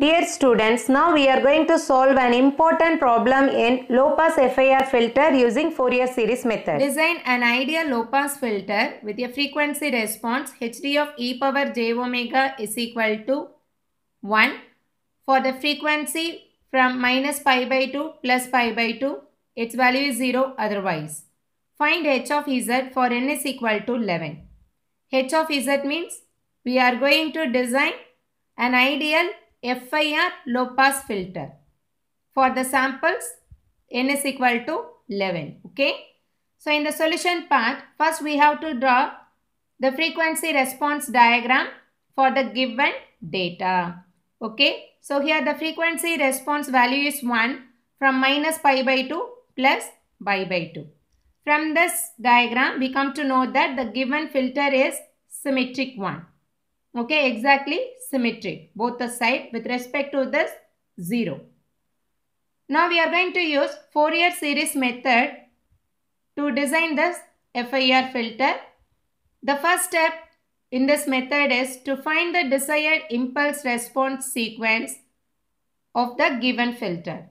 Dear students, now we are going to solve an important problem in low-pass FIR filter using Fourier series method. Design an ideal low-pass filter with a frequency response HD of e power j omega is equal to 1 for the frequency from minus pi by 2 plus pi by 2. Its value is 0 otherwise. Find h of z for n is equal to 11. h of z means we are going to design an ideal FIR low pass filter. For the samples, N is equal to 11. Okay. So in the solution part, first we have to draw the frequency response diagram for the given data. Okay. So here the frequency response value is 1 from minus pi by 2 plus pi by 2. From this diagram, we come to know that the given filter is symmetric one. Okay, exactly symmetric. Both the side with respect to this 0. Now we are going to use Fourier series method to design this FIR filter. The first step in this method is to find the desired impulse response sequence of the given filter.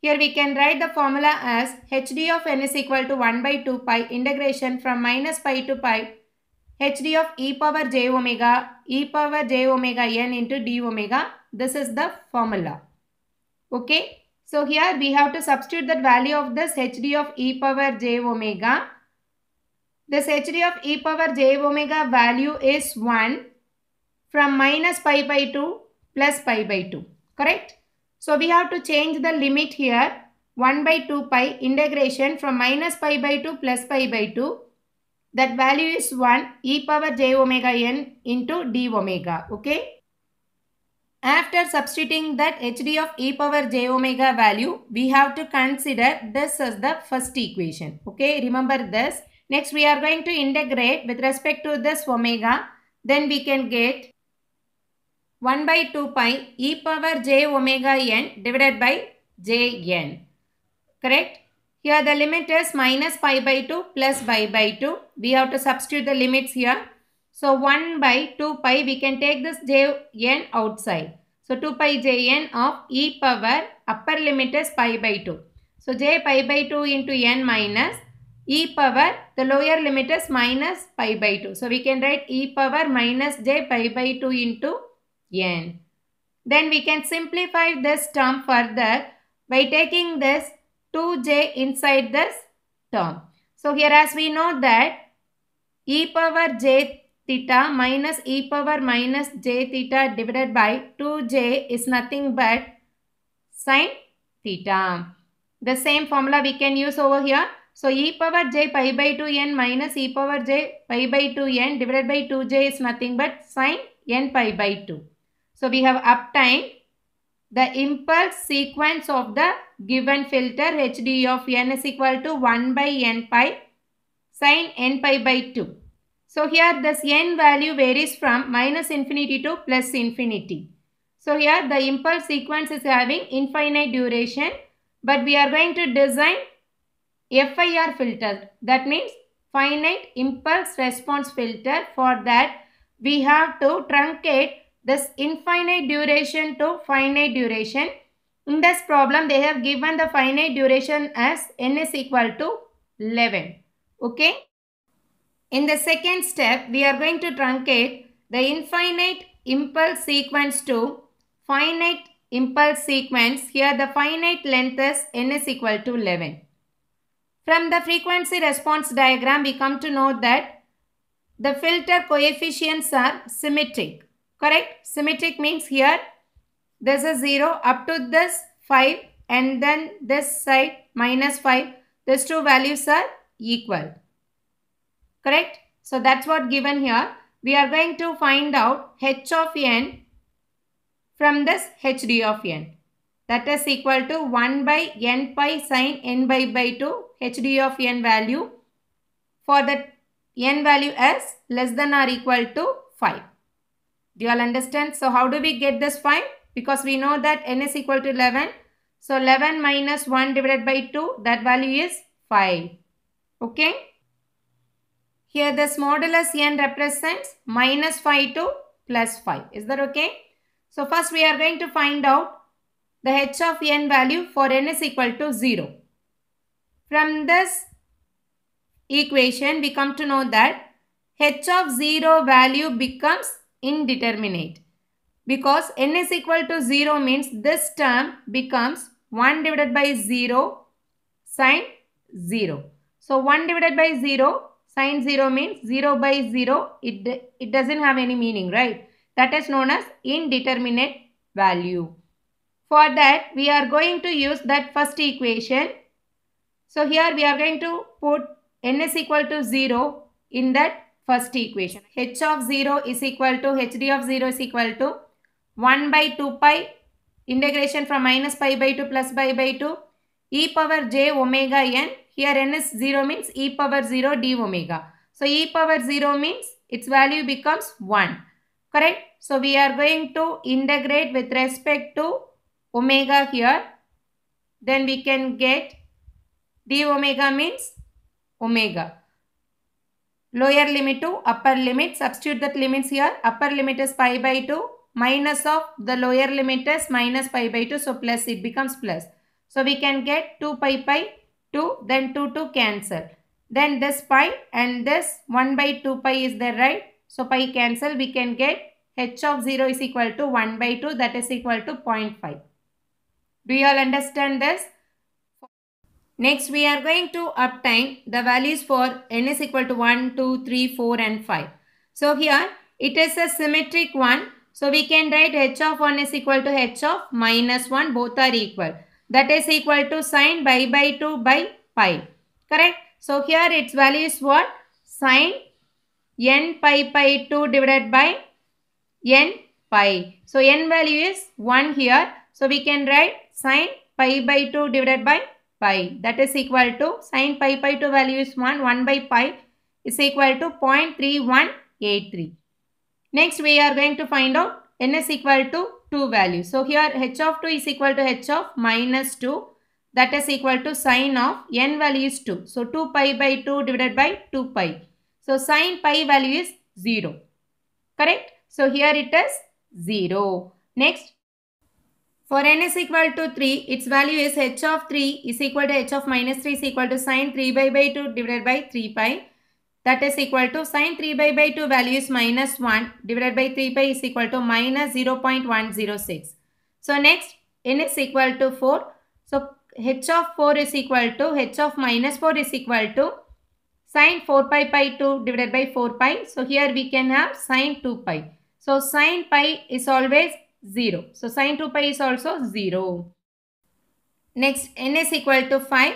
Here we can write the formula as hd of n is equal to 1 by 2 pi integration from minus pi to pi hd of e power j omega e power j omega n into d omega. This is the formula. Okay. So here we have to substitute that value of this hd of e power j omega. This hd of e power j omega value is 1 from minus pi by 2 plus pi by 2. Correct? So we have to change the limit here 1 by 2 pi integration from minus pi by 2 plus pi by 2 that value is 1 e power j omega n into d omega. Okay. After substituting that hd of e power j omega value, we have to consider this as the first equation. Okay, remember this. Next, we are going to integrate with respect to this omega. Then we can get 1 by 2 pi e power j omega n divided by j n. Correct? Here the limit is minus pi by 2 plus pi by 2. We have to substitute the limits here. So 1 by 2 pi we can take this jn outside. So 2 pi jn of e power upper limit is pi by 2. So j pi by 2 into n minus e power the lower limit is minus pi by 2. So we can write e power minus j pi by 2 into n. Then we can simplify this term further by taking this 2j inside this term. So here as we know that e power j theta minus e power minus j theta divided by 2j is nothing but sine theta. The same formula we can use over here. So e power j pi by 2n minus e power j pi by 2n divided by 2j is nothing but sine n pi by 2. So we have time the impulse sequence of the given filter HD of n is equal to 1 by n pi sine n pi by 2. So here this n value varies from minus infinity to plus infinity. So here the impulse sequence is having infinite duration but we are going to design FIR filter that means finite impulse response filter for that we have to truncate this infinite duration to finite duration. In this problem, they have given the finite duration as n is equal to 11. Okay. In the second step, we are going to truncate the infinite impulse sequence to finite impulse sequence. Here the finite length is n is equal to 11. From the frequency response diagram, we come to know that the filter coefficients are symmetric. Correct? Symmetric means here this is 0 up to this 5 and then this side minus 5. These two values are equal. Correct? So that's what given here. We are going to find out h of n from this hd of n. That is equal to 1 by n pi sine n by by 2 hd of n value for that n value as less than or equal to 5. Do you all understand? So how do we get this 5? Because we know that n is equal to 11. So 11 minus 1 divided by 2, that value is 5. Okay? Here this modulus n represents minus 5 to plus 5. Is that okay? So first we are going to find out the h of n value for n is equal to 0. From this equation we come to know that h of 0 value becomes indeterminate because n is equal to 0 means this term becomes 1 divided by 0 sine 0. So 1 divided by 0 sine 0 means 0 by 0 it, it doesn't have any meaning right. That is known as indeterminate value. For that we are going to use that first equation. So here we are going to put n is equal to 0 in that first equation. h of 0 is equal to hd of 0 is equal to 1 by 2 pi integration from minus pi by 2 plus pi by 2 e power j omega n here n is 0 means e power 0 d omega. So e power 0 means its value becomes 1 correct. So we are going to integrate with respect to omega here then we can get d omega means omega lower limit to upper limit. Substitute that limits here. Upper limit is pi by 2 minus of the lower limit is minus pi by 2. So plus it becomes plus. So we can get 2 pi by 2 then 2 to cancel. Then this pi and this 1 by 2 pi is there right. So pi cancel we can get h of 0 is equal to 1 by 2 that is equal to 0.5. Do you all understand this? Next, we are going to obtain the values for n is equal to 1, 2, 3, 4 and 5. So here, it is a symmetric one. So we can write h of 1 is equal to h of minus 1. Both are equal. That is equal to sine pi by 2 by pi. Correct? So here its value is what? Sine n pi by 2 divided by n pi. So n value is 1 here. So we can write sine pi by 2 divided by pi. That is equal to sine pi pi to value is 1. 1 by pi is equal to 0.3183. Next we are going to find out n is equal to 2 value. So here h of 2 is equal to h of minus 2. That is equal to sine of n value is 2. So 2 pi by 2 divided by 2 pi. So sine pi value is 0. Correct? So here it is 0. Next for n is equal to 3, its value is h of 3 is equal to h of minus 3 is equal to sine 3 by by 2 divided by 3 pi. That is equal to sine 3 by by 2 value is minus 1 divided by 3 pi is equal to minus 0 0.106. So next n is equal to 4. So h of 4 is equal to h of minus 4 is equal to sine 4 pi pi 2 divided by 4 pi. So here we can have sine 2 pi. So sine pi is always 0. So sine 2 pi is also 0. Next n is equal to 5.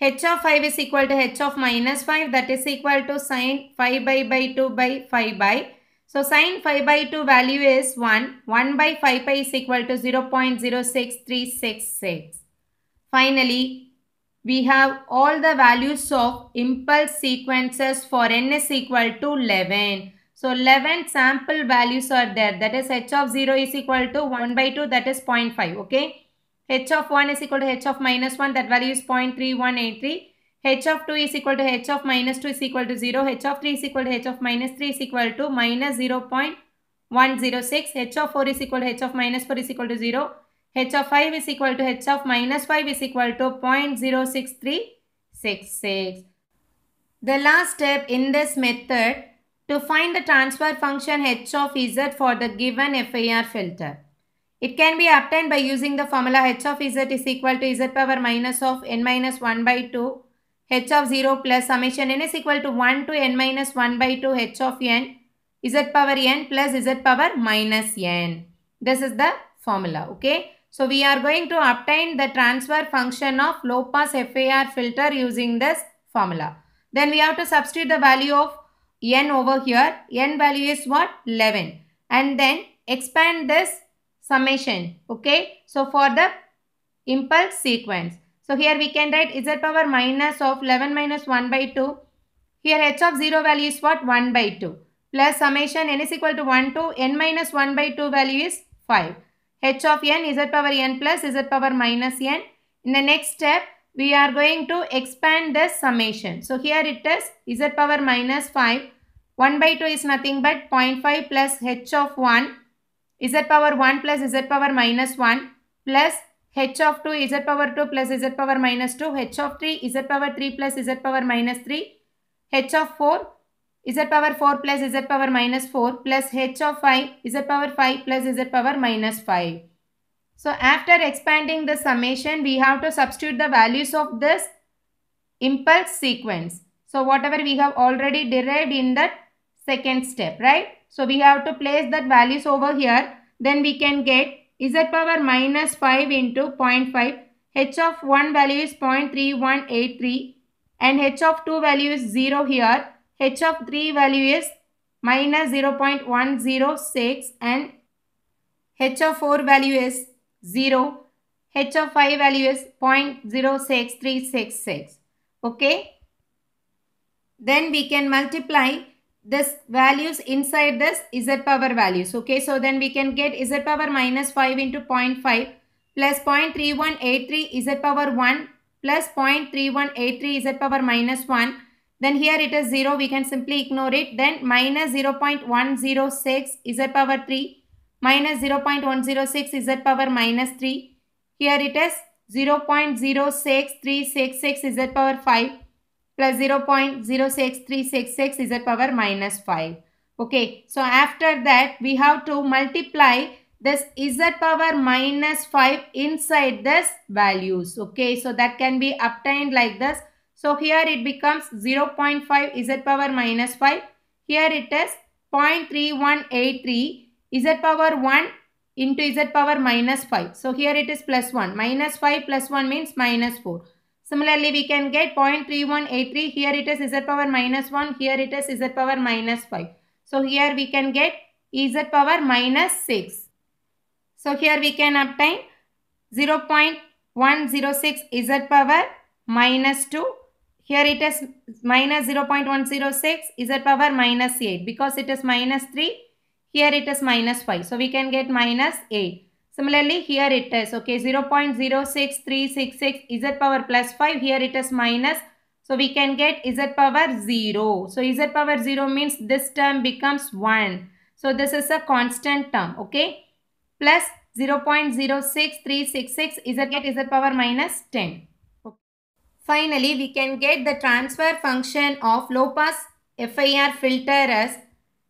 h of 5 is equal to h of minus 5 that is equal to sine 5 by by 2 by 5 by. So sine 5 by 2 value is 1. 1 by 5 pi is equal to 0 0.06366. Finally, we have all the values of impulse sequences for n is equal to 11. So 11 sample values are there. That is h of 0 is equal to 1 by 2 that is 0.5. Okay. h of 1 is equal to h of minus 1 that value is 0.3183. h of 2 is equal to h of minus 2 is equal to 0. h of 3 is equal to h of minus 3 is equal to minus 0.106. h of 4 is equal to h of minus 4 is equal to 0. h of 5 is equal to h of minus 5 is equal to 0.06366. The last step in this method to find the transfer function h of z for the given FAR filter. It can be obtained by using the formula h of z is equal to z power minus of n minus 1 by 2 h of 0 plus summation n is equal to 1 to n minus 1 by 2 h of n z power n plus z power minus n. This is the formula. Okay. So we are going to obtain the transfer function of low pass FAR filter using this formula. Then we have to substitute the value of n over here. n value is what? 11. And then expand this summation. Okay. So for the impulse sequence. So here we can write z power minus of 11 minus 1 by 2. Here h of 0 value is what? 1 by 2. Plus summation n is equal to 1 to n minus 1 by 2 value is 5. h of n z power n plus z power minus n. In the next step, we are going to expand the summation. So here it is z power minus 5. 1 by 2 is nothing but 0.5 plus h of 1 z power 1 plus z power minus 1 plus h of 2 z power 2 plus z power minus 2 h of 3 z power 3 plus z power minus 3 h of 4 z power 4 plus z power minus 4 plus h of 5 z power 5 plus z power minus 5. So after expanding the summation, we have to substitute the values of this impulse sequence. So whatever we have already derived in that second step, right? So we have to place that values over here. Then we can get z power minus 5 into 0.5. h of 1 value is 0.3183 and h of 2 value is 0 here. h of 3 value is minus 0.106 and h of 4 value is 0. H of i value is 0.06366. Okay. Then we can multiply this values inside this z power values. Okay. So then we can get z power minus 5 into 0.5 plus 0.3183 z power 1 plus 0.3183 z power minus 1 then here it is 0 we can simply ignore it then minus 0.106 z power 3 minus 0.106 z power minus 3. Here it is 0.06366 z power 5 plus 0.06366 z power minus 5. Okay, so after that we have to multiply this z power minus 5 inside this values. Okay, so that can be obtained like this. So here it becomes 0.5 z power minus 5. Here it is 0.3183 z power 1 into z power minus 5. So here it is plus 1. Minus 5 plus 1 means minus 4. Similarly, we can get 0.3183. Here it is z power minus 1. Here it is z power minus 5. So here we can get z power minus 6. So here we can obtain 0.106 z power minus 2. Here it is minus 0.106 z power minus 8 because it is minus 3 here it is minus 5. So we can get minus 8. Similarly, here it is, okay, 0 0.06366 z power plus 5. Here it is minus. So we can get z power 0. So z power 0 means this term becomes 1. So this is a constant term, okay. Plus 0 0.06366 is get z power minus 10. Finally, we can get the transfer function of low-pass FIR filter as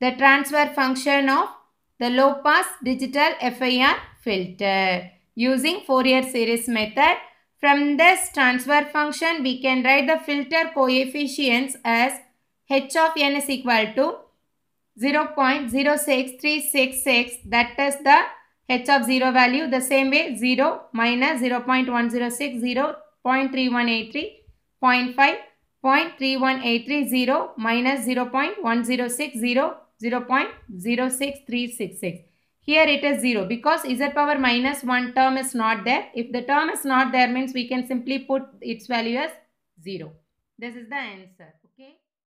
the transfer function of the low pass digital FIR filter using Fourier series method. From this transfer function, we can write the filter coefficients as h of n is equal to 0 0.06366 that is the h of 0 value the same way 0 minus 0 0.106 0 0.3183 0.5 0.3183 0 minus 0 0.06366. Here it is 0 because z power minus 1 term is not there. If the term is not there means we can simply put its value as 0. This is the answer.